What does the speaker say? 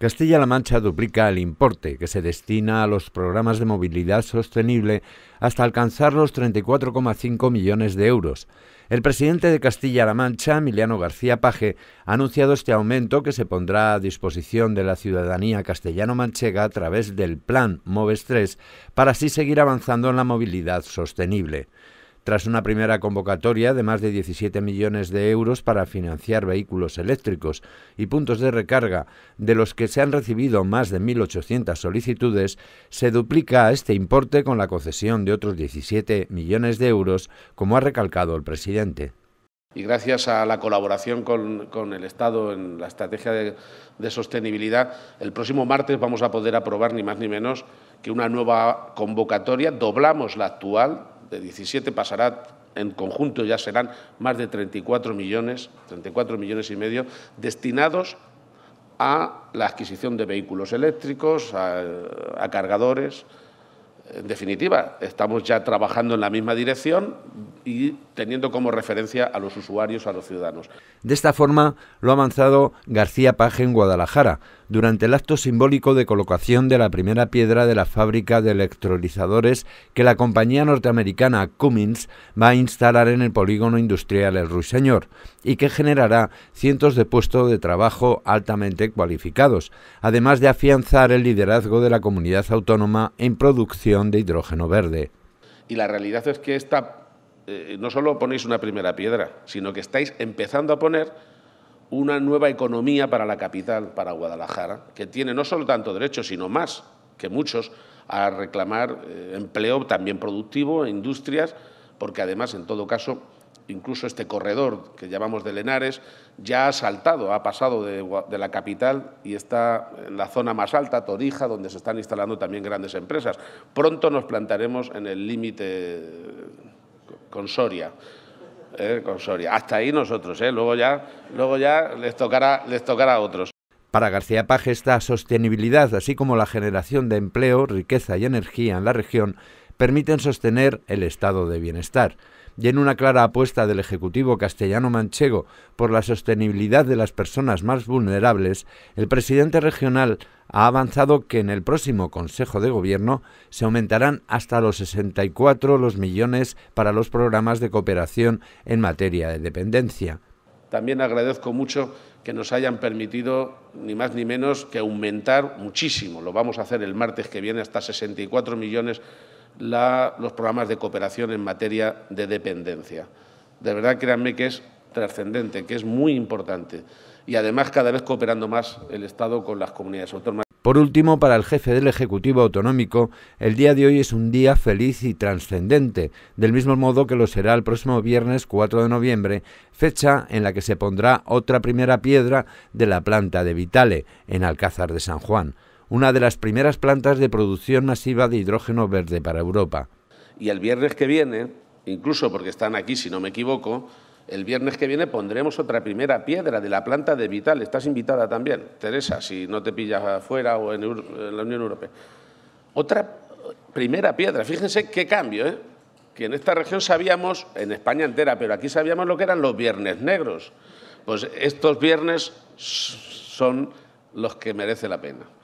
Castilla-La Mancha duplica el importe que se destina a los programas de movilidad sostenible hasta alcanzar los 34,5 millones de euros. El presidente de Castilla-La Mancha, Emiliano García Paje, ha anunciado este aumento que se pondrá a disposición de la ciudadanía castellano-manchega a través del plan MOVES 3 para así seguir avanzando en la movilidad sostenible tras una primera convocatoria de más de 17 millones de euros para financiar vehículos eléctricos y puntos de recarga, de los que se han recibido más de 1.800 solicitudes, se duplica este importe con la concesión de otros 17 millones de euros, como ha recalcado el presidente y gracias a la colaboración con, el Estado en la estrategia de, sostenibilidad, el próximo martes vamos a poder aprobar ni más ni menos que una nueva convocatoria, doblamos la actual de 17 pasará en conjunto ya serán más de 34 millones, 34 millones y medio destinados a la adquisición de vehículos eléctricos, a, cargadores. En definitiva, estamos ya trabajando en la misma dirección, y teniendo como referencia a los usuarios, a los ciudadanos. De esta forma lo ha avanzado García Paje en Guadalajara, durante el acto simbólico de colocación de la primera piedra de la fábrica de electrolizadores que la compañía norteamericana Cummins va a instalar en el polígono industrial El Ruiseñor y que generará cientos de puestos de trabajo altamente cualificados, además de afianzar el liderazgo de la comunidad autónoma en producción de hidrógeno verde. Y la realidad es que esta eh, no solo ponéis una primera piedra, sino que estáis empezando a poner una nueva economía para la capital, para Guadalajara, que tiene no solo tanto derecho, sino más que muchos, a reclamar eh, empleo también productivo, industrias, porque además, en todo caso, incluso este corredor que llamamos de Lenares ya ha saltado, ha pasado de, de, la capital y está en la zona más alta, Torija, donde se están instalando también grandes empresas. Pronto nos plantaremos en el límite ¿eh? con Soria. Hasta ahí nosotros, ¿eh? luego, ya, luego ya les tocará, les tocará a otros. Para García Paje, esta sostenibilidad, así como la generación de empleo, riqueza y energía en la región, permiten sostener el estado de bienestar y en una clara apuesta del Ejecutivo castellano-manchego por la sostenibilidad de las personas más vulnerables, el presidente regional ha avanzado que en el próximo Consejo de Gobierno se aumentarán hasta los 64 los millones para los programas de cooperación en materia de dependencia. También agradezco mucho que nos hayan permitido ni más ni menos que aumentar muchísimo, lo vamos a hacer el martes que viene hasta 64 millones los programas de cooperación en materia de dependencia. De verdad, créanme que es trascendente, que es muy importante. Y además cada vez cooperando más el Estado con las comunidades autónomas. Por último, para el jefe del Ejecutivo Autonómico, el día de hoy es un día feliz y trascendente, del mismo modo que lo será el próximo viernes 4 de noviembre, fecha en la que se pondrá otra primera piedra de la planta de Vitale, en Alcázar de San Juan una de las primeras plantas de producción masiva de hidrógeno verde para Europa. Y el viernes que viene, incluso porque están aquí si no me equivoco, el viernes que viene pondremos otra primera piedra de la planta de Vital. Estás invitada también, Teresa, si no te pillas afuera o en, la Unión Europea. Otra primera piedra. Fíjense qué cambio, ¿eh? Que en esta región sabíamos, en España entera, pero aquí sabíamos lo que eran los viernes negros. Pues estos viernes son los que merece la pena.